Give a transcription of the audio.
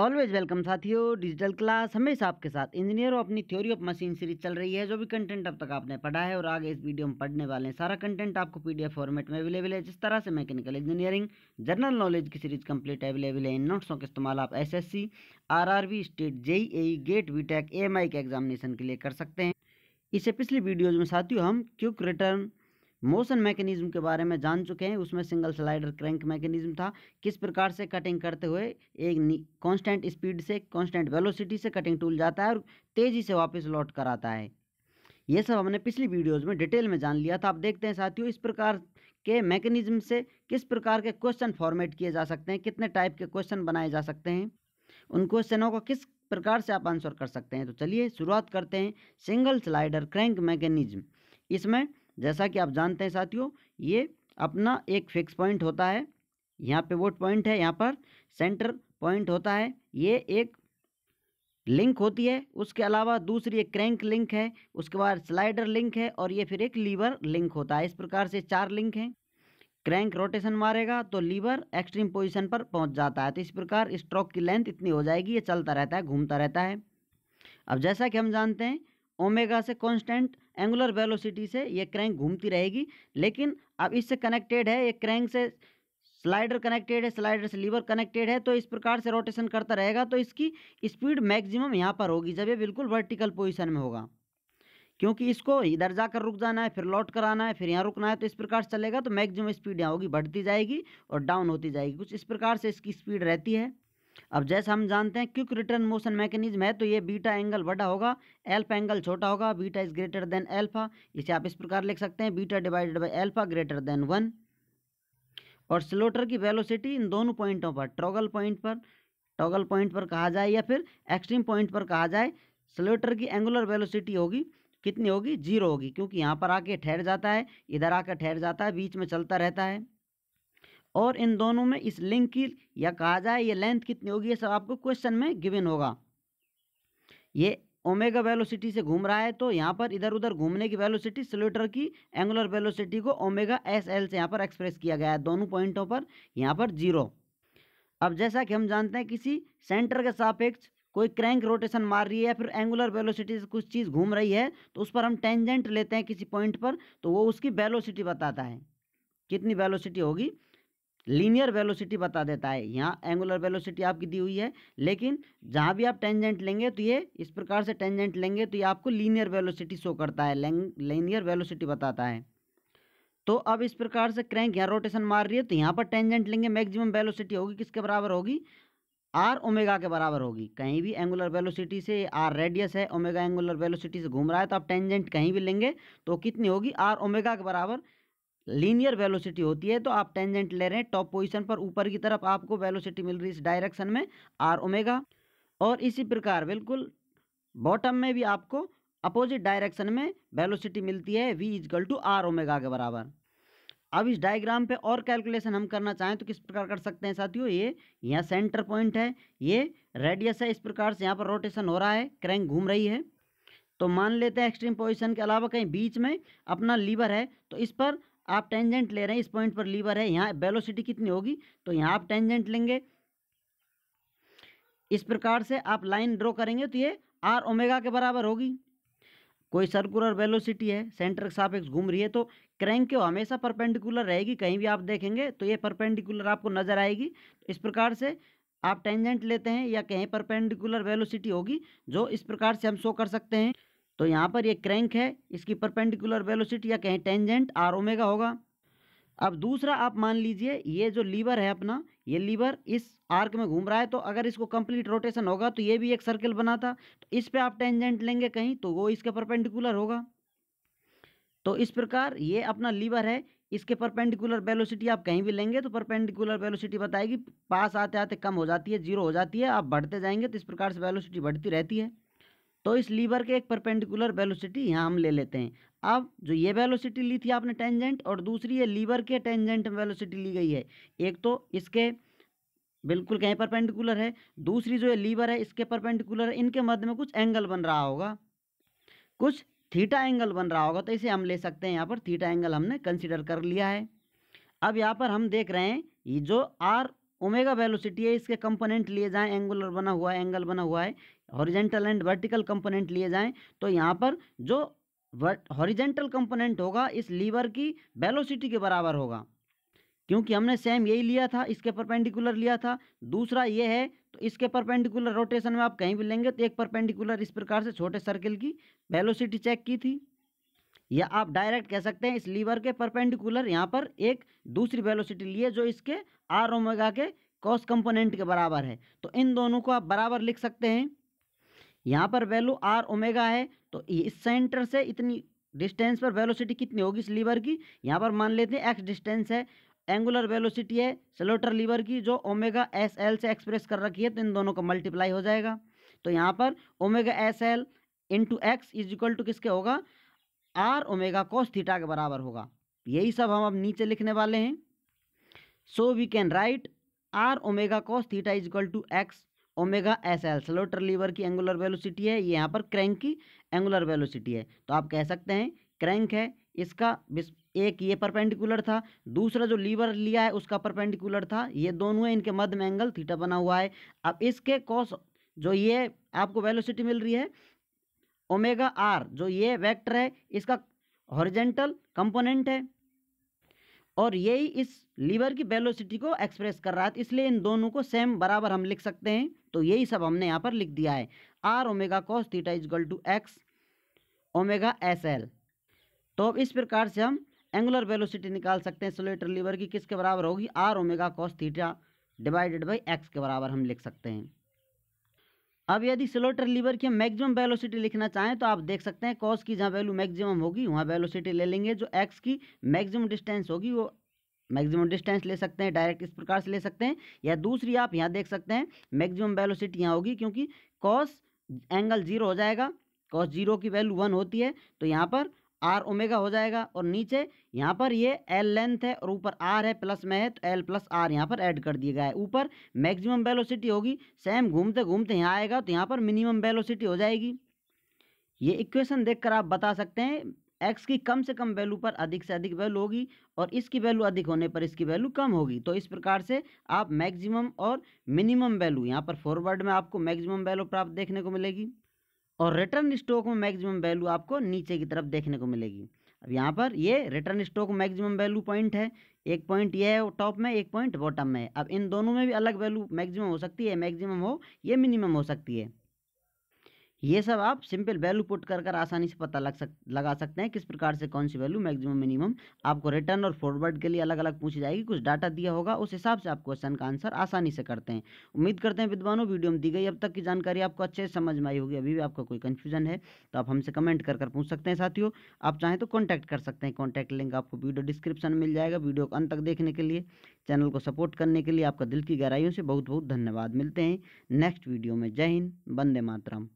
always welcome साथियों digital class हमेशा आपके साथ इंजीनियर अपनी थ्योरी ऑफ मशीन सीरीज चल रही है जो भी कंटेंट अब तक आपने पढ़ा है और आगे इस वीडियो में पढ़ने वाले हैं सारा कंटेंट आपको पीडीएफ फॉर्मेट में अवेलेबल है जिस तरह से मैकेनिकल इंजीनियरिंग जनरल नॉलेज की सीरीज कंप्लीट अवेलेबल है इन नोट्सों का इस्तेमाल आप S S C R R V state JE GATE B tech A M I के एग्जामिनेशन के लिए कर सकते हैं इसे पिछली वीडियोज में साथियों हम क्यूक रिटर्न मोशन मैकेनिज्म के बारे में जान चुके हैं उसमें सिंगल स्लाइडर क्रैंक मैकेनिज्म था किस प्रकार से कटिंग करते हुए एक कांस्टेंट स्पीड से कांस्टेंट वेलोसिटी से कटिंग टूल जाता है और तेज़ी से वापस लौट कर आता है ये सब हमने पिछली वीडियोज़ में डिटेल में जान लिया था आप देखते हैं साथियों इस प्रकार के मैकेनिज्म से किस प्रकार के क्वेश्चन फॉर्मेट किए जा सकते हैं कितने टाइप के क्वेश्चन बनाए जा सकते हैं उन क्वेश्चनों को किस प्रकार से आप आंसर कर सकते हैं तो चलिए शुरुआत करते हैं सिंगल स्लाइडर क्रैंक मैकेनिज्म इसमें जैसा कि आप जानते हैं साथियों ये अपना एक फिक्स पॉइंट होता है यहाँ पे वोट पॉइंट है यहाँ पर सेंटर पॉइंट होता है ये एक लिंक होती है उसके अलावा दूसरी एक क्रैंक लिंक है उसके बाद स्लाइडर लिंक है और ये फिर एक लीवर लिंक होता है इस प्रकार से चार लिंक हैं क्रैंक रोटेशन मारेगा तो लीवर एक्सट्रीम पोजीशन पर पहुंच जाता है तो इस प्रकार स्ट्रोक की लेंथ इतनी हो जाएगी ये चलता रहता है घूमता रहता है अब जैसा कि हम जानते हैं ओमेगा से कांस्टेंट एंगुलर वेलोसिटी से ये क्रैंक घूमती रहेगी लेकिन अब इससे कनेक्टेड है ये क्रैंक से स्लाइडर कनेक्टेड है स्लाइडर से लीवर कनेक्टेड है तो इस प्रकार से रोटेशन करता रहेगा तो इसकी स्पीड मैक्सिमम यहाँ पर होगी जब ये बिल्कुल वर्टिकल पोजिशन में होगा क्योंकि इसको इधर जाकर रुक जाना है फिर लौट कर आना है फिर यहाँ रुकना है तो इस प्रकार से चलेगा तो मैक्सिमम स्पीड यहाँ होगी बढ़ती जाएगी और डाउन होती जाएगी कुछ इस प्रकार से इसकी स्पीड रहती है अब जैसे हम जानते हैं क्विक रिटर्न मोशन मैकेनिज्म है तो ये बीटा एंगल बड़ा होगा एल्फा एंगल छोटा होगा beta is greater than alpha इसे आप इस प्रकार लिख सकते हैं beta divided by alpha greater than one और स्लोटर की वेलोसिटी इन दोनों पॉइंटों पर ट्रॉगल पॉइंट पर टॉगल पॉइंट पर कहा जाए या फिर एक्सट्रीम पॉइंट पर कहा जाए स्लोटर की एंगुलर वेलोसिटी होगी कितनी होगी जीरो होगी क्योंकि यहाँ पर आके ठहर जाता है इधर आकर ठहर जाता है बीच में चलता रहता है और इन दोनों में इस लिंक की या कहा जाए ये लेंथ कितनी होगी ये सब आपको क्वेश्चन में गिवन होगा ये ओमेगा वेलोसिटी से घूम रहा है तो यहाँ पर इधर उधर घूमने की वेलोसिटी सिलेटर की एंगुलर वेलोसिटी को ओमेगा एस एल से यहाँ पर एक्सप्रेस किया गया है दोनों पॉइंटों पर यहाँ पर जीरो अब जैसा कि हम जानते हैं किसी सेंटर के सापेक्ष कोई क्रैंक रोटेशन मार रही है या फिर एंगुलर वेलोसिटी से कुछ चीज़ घूम रही है तो उस पर हम टेंजेंट लेते हैं किसी पॉइंट पर तो वो उसकी वेलोसिटी बताता है कितनी वेलोसिटी होगी लीनियर वेलोसिटी बता देता है यहाँ एंगुलर वेलोसिटी आपकी दी हुई है लेकिन जहाँ भी आप टेंजेंट लेंगे तो ये इस प्रकार से टेंजेंट लेंगे तो ये आपको लीनियर वेलोसिटी शो करता है लीनियर वेलोसिटी बताता है तो अब इस प्रकार से क्रैंक यहाँ रोटेशन मार रही है तो यहाँ पर टेंजेंट लेंगे मैक्सिमम वेलोसिटी होगी किसके बराबर होगी आर ओमेगा के बराबर होगी कहीं भी एंगुलर वेलोसिटी से आर रेडियस है ओमेगा एंगुलर वेलोसिटी से घूम रहा है तो आप टेंजेंट कहीं भी लेंगे तो कितनी होगी आर ओमेगा के बराबर लीनियर वेलोसिटी होती है तो आप टेंजेंट ले रहे हैं टॉप पोजीशन पर ऊपर की तरफ आपको वेलोसिटी मिल रही है इस डायरेक्शन में आर ओमेगा और इसी प्रकार बिल्कुल बॉटम में भी आपको अपोजिट डायरेक्शन में वेलोसिटी मिलती है V is equal to R omega के बराबर अब इस डायग्राम पे और कैलकुलेशन हम करना चाहें तो किस प्रकार कर सकते हैं साथियों ये यहाँ सेंटर पॉइंट है ये रेडियस है इस प्रकार से यहाँ पर रोटेशन हो रहा है क्रैंक घूम रही है तो मान लेते हैं एक्सट्रीम पोजीशन के अलावा कहीं बीच में अपना लीवर है तो इस पर आप टेंजेंट ले रहे हैं इस पॉइंट पर लीवर है यहाँ वेलोसिटी कितनी होगी तो यहाँ आप टेंजेंट लेंगे इस प्रकार से आप लाइन ड्रॉ करेंगे तो ये आर ओमेगा के बराबर होगी कोई सर्कुलर वेलोसिटी है सेंटर के एक घूम रही है तो क्रैंक क्यों हमेशा परपेंडिकुलर रहेगी कहीं भी आप देखेंगे तो ये परपेंडिकुलर आपको नजर आएगी इस प्रकार से आप टेंजेंट लेते हैं या कहीं परपेंडिकुलर वेलोसिटी होगी जो इस प्रकार से हम शो कर सकते हैं तो यहाँ पर ये क्रैंक है इसकी परपेंडिकुलर वेलोसिटी या कहें टेंजेंट आर ओमेगा होगा अब दूसरा आप मान लीजिए ये जो लीवर है अपना ये लीवर इस आर्क में घूम रहा है तो अगर इसको कंप्लीट रोटेशन होगा तो ये भी एक सर्कल बना था तो इस पे आप टेंजेंट लेंगे कहीं तो वो इसके परपेंडिकुलर होगा तो इस प्रकार ये अपना लीवर है इसके परपेंडिकुलर वेलोसिटी आप कहीं भी लेंगे तो परपेंडिकुलर वेलोसिटी बताएगी पास आते आते कम हो जाती है जीरो हो जाती है आप बढ़ते जाएंगे तो इस प्रकार से वेलोसिटी बढ़ती रहती है तो इस लीवर के एक परपेंडिकुलर वेलोसिटी यहाँ हम ले लेते हैं अब जो ये वेलोसिटी ली थी आपने टेंजेंट और दूसरी ये लीवर के टेंजेंट वेलोसिटी ली गई है एक तो इसके बिल्कुल कहीं परपेंडिकुलर है दूसरी जो ये लीवर है इसके परपेंडिकुलर है इनके मध्य में कुछ एंगल बन रहा होगा कुछ थीटा एंगल बन रहा होगा तो इसे हम ले सकते हैं यहाँ पर थीटा एंगल हमने कंसिडर कर लिया है अब यहाँ पर हम देख रहे हैं ये जो आर ओमेगा वेलोसिटी है इसके कंपोनेंट लिए जाएं एंगुलर बना हुआ है एंगल बना हुआ है हॉरिजेंटल एंड वर्टिकल कंपोनेंट लिए जाएं तो यहाँ पर जो हॉरिजेंटल कंपोनेंट होगा इस लीवर की वेलोसिटी के बराबर होगा क्योंकि हमने सेम यही लिया था इसके परपेंडिकुलर लिया था दूसरा ये है तो इसके परपेंडिकुलर रोटेशन में आप कहीं भी लेंगे तो एक परपेंडिकुलर इस प्रकार से छोटे सर्किल की वेलोसिटी चेक की थी या आप डायरेक्ट कह सकते हैं इस लीवर के परपेंडिकुलर यहाँ पर एक दूसरी वेलोसिटी लिए जो इसके आर ओमेगा के कॉस कंपोनेंट के बराबर है तो इन दोनों को आप बराबर लिख सकते हैं यहाँ पर वैल्यू आर ओमेगा है तो इस सेंटर से इतनी डिस्टेंस पर वेलोसिटी कितनी होगी इस लीवर की यहाँ पर मान लेते हैं एक्स डिस्टेंस है एंगुलर वेलोसिटी है सलोटर लीवर की जो ओमेगा एस एल से एक्सप्रेस कर रखी है तो इन दोनों का मल्टीप्लाई हो जाएगा तो यहाँ पर omega S L into X is equal to किसके होगा आर ओमेगा कोस थीटा के बराबर होगा यही सब हम अब नीचे लिखने वाले हैं so we can write R omega cos theta is equal to X omega S L slotter lever की एंगुलर वेलोसिटी है ये यहाँ पर क्रैंक की एंगुलर वेलोसिटी है तो आप कह सकते हैं क्रैंक है इसका एक ये परपेंडिकुलर था दूसरा जो लीवर लिया है उसका परपेंडिकुलर था ये दोनों है इनके मध्य में एंगल थीटा बना हुआ है अब इसके कॉस जो ये आपको वेलोसिटी मिल रही है ओमेगा आर जो ये वेक्टर है इसका हॉरिजेंटल कंपोनेंट है और यही इस लीवर की वेलोसिटी को एक्सप्रेस कर रहा है तो इसलिए इन दोनों को सेम बराबर हम लिख सकते हैं तो यही सब हमने यहाँ पर लिख दिया है R omega cos theta is equal to X omega S L तो अब इस प्रकार से हम एंगुलर वेलोसिटी निकाल सकते हैं सोलेटर लीवर की किसके बराबर होगी R omega cos theta divided by X के बराबर हम लिख सकते हैं अब यदि स्लोटर लीवर की मैक्सिमम वेलोसिटी लिखना चाहें तो आप देख सकते हैं कॉस की जहाँ वैल्यू मैक्सिमम होगी वहाँ वेलोसिटी ले लेंगे जो एक्स की मैक्सिमम डिस्टेंस होगी वो मैक्सिमम डिस्टेंस ले सकते हैं डायरेक्ट इस प्रकार से ले सकते हैं या दूसरी आप यहाँ देख सकते हैं मैक्सिमम वेलोसिटी यहाँ होगी क्योंकि कॉस एंगल जीरो हो जाएगा कॉस जीरो की वैल्यू वन होती है तो यहाँ पर आर ओमेगा हो जाएगा और नीचे यहाँ पर ये एल लेंथ है और ऊपर आर है प्लस में है तो एल प्लस आर यहाँ पर ऐड कर दिया गया है ऊपर मैक्सिमम वेलोसिटी होगी सेम घूमते घूमते यहाँ आएगा तो यहाँ पर मिनिमम वेलोसिटी हो जाएगी ये इक्वेशन देखकर आप बता सकते हैं एक्स की कम से कम वैल्यू पर अधिक से अधिक वैल्यू होगी और इसकी वैल्यू अधिक होने पर इसकी वैल्यू कम होगी तो इस प्रकार से आप मैक्सिमम और मिनिमम वैल्यू यहाँ पर फॉरवर्ड में आपको मैक्सिमम वैल्यू प्राप्त देखने को मिलेगी और रिटर्न स्टॉक में मैक्सिमम वैल्यू आपको नीचे की तरफ देखने को मिलेगी अब यहाँ पर ये return stroke maximum value point है एक पॉइंट ये है टॉप में एक पॉइंट बॉटम में अब इन दोनों में भी अलग वैल्यू मैक्सिमम हो सकती है मैक्सिमम हो ये मिनिमम हो सकती है ये सब आप सिंपल वैल्यू पुट कर कर आसानी से पता लग सक लगा सकते हैं किस प्रकार से कौन सी वैल्यू मैक्सिमम मिनिमम आपको रिटर्न और फॉरवर्ड के लिए अलग अलग पूछी जाएगी कुछ डाटा दिया होगा उस हिसाब से आप क्वेश्चन का आंसर आसानी से करते हैं उम्मीद करते हैं विद्वानों वीडियो में दी गई अब तक की जानकारी आपको अच्छे से समझ में आई होगी अभी भी आपका कोई कन्फ्यूजन है तो आप हमसे कमेंट कर कर पूछ सकते हैं साथियों आप चाहें तो कॉन्टैक्ट कर सकते हैं कॉन्टैक्ट लिंक आपको वीडियो डिस्क्रिप्शन में मिल जाएगा वीडियो को अंत तक देखने के लिए चैनल को सपोर्ट करने के लिए आपका दिल की गहराइयों से बहुत बहुत धन्यवाद मिलते हैं नेक्स्ट वीडियो में जय हिंद वंदे मातरम